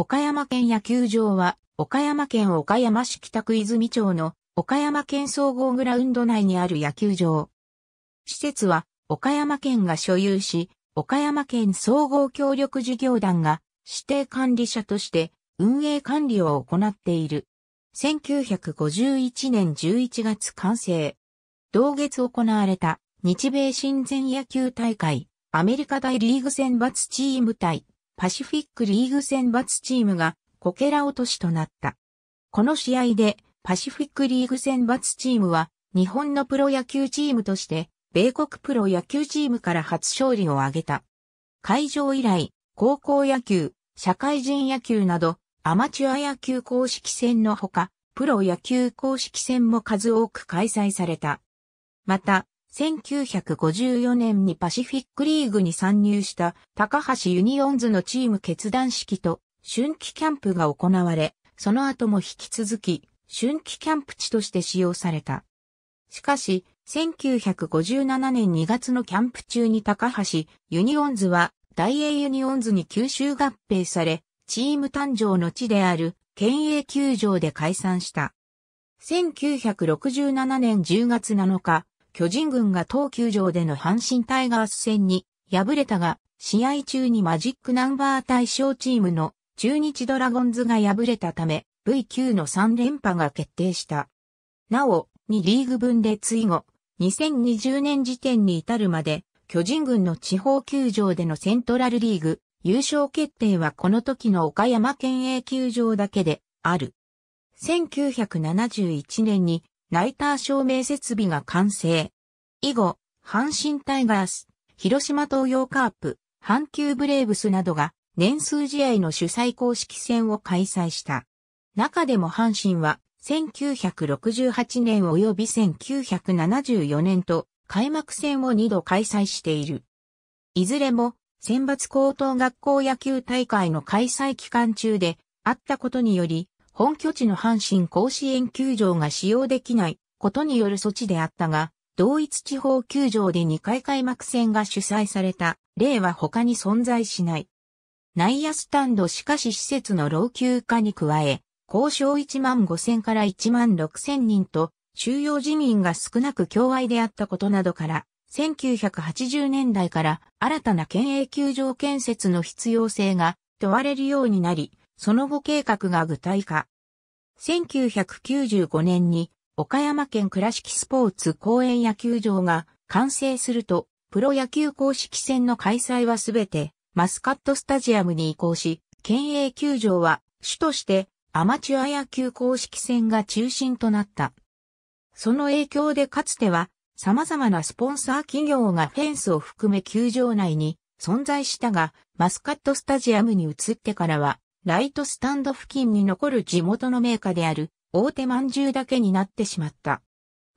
岡山県野球場は、岡山県岡山市北区泉町の岡山県総合グラウンド内にある野球場。施設は、岡山県が所有し、岡山県総合協力事業団が指定管理者として運営管理を行っている。1951年11月完成。同月行われた日米親善野球大会、アメリカ大リーグ選抜チーム対パシフィックリーグ選抜チームがこけら落としとなった。この試合でパシフィックリーグ選抜チームは日本のプロ野球チームとして米国プロ野球チームから初勝利を挙げた。会場以来、高校野球、社会人野球などアマチュア野球公式戦のほか、プロ野球公式戦も数多く開催された。また、1954年にパシフィックリーグに参入した高橋ユニオンズのチーム決断式と春季キャンプが行われ、その後も引き続き春季キャンプ地として使用された。しかし、1957年2月のキャンプ中に高橋ユニオンズは大英ユニオンズに吸収合併され、チーム誕生の地である県営球場で解散した。1967年10月7日、巨人軍が東球場での阪神タイガース戦に敗れたが、試合中にマジックナンバー対象チームの中日ドラゴンズが敗れたため、v q の3連覇が決定した。なお、2リーグ分で追後、2020年時点に至るまで、巨人軍の地方球場でのセントラルリーグ、優勝決定はこの時の岡山県営球場だけである。1971年にライター照明設備が完成。以後、阪神タイガース、広島東洋カープ、阪急ブレーブスなどが年数試合の主催公式戦を開催した。中でも阪神は1968年及び1974年と開幕戦を2度開催している。いずれも選抜高等学校野球大会の開催期間中であったことにより本拠地の阪神甲子園球場が使用できないことによる措置であったが、同一地方球場で2回開幕戦が主催された例は他に存在しない。内野スタンドしかし施設の老朽化に加え、交渉1万5000から1万6000人と収容自民が少なく共愛であったことなどから、1980年代から新たな県営球場建設の必要性が問われるようになり、その後計画が具体化。1995年に岡山県倉敷スポーツ公園野球場が完成すると、プロ野球公式戦の開催はすべてマスカットスタジアムに移行し、県営球場は主としてアマチュア野球公式戦が中心となった。その影響でかつては様々なスポンサー企業がフェンスを含め球場内に存在したが、マスカットスタジアムに移ってからはライトスタンド付近に残る地元の名家である大手饅頭だけになってしまった。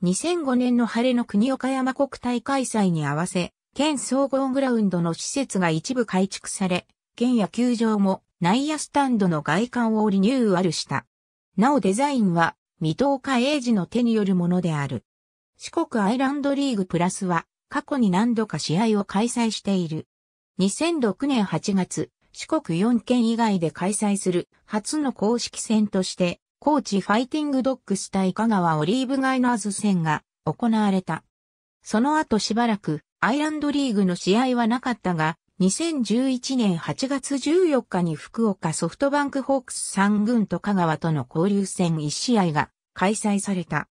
2005年の晴れの国岡山国体開催に合わせ、県総合グラウンドの施設が一部改築され、県野球場も内野スタンドの外観をリニューアルした。なおデザインは、三戸岡英二の手によるものである。四国アイランドリーグプラスは、過去に何度か試合を開催している。2006年8月、四国4県以外で開催する初の公式戦として、高知ファイティングドッグス対香川オリーブガイナーズ戦が行われた。その後しばらくアイランドリーグの試合はなかったが、2011年8月14日に福岡ソフトバンクホークス3軍と香川との交流戦1試合が開催された。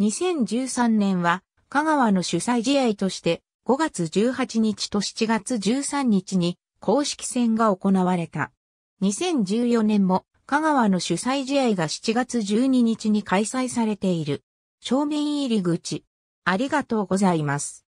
2013年は香川の主催試合として5月18日と7月13日に公式戦が行われた。2014年も香川の主催試合が7月12日に開催されている。正面入り口。ありがとうございます。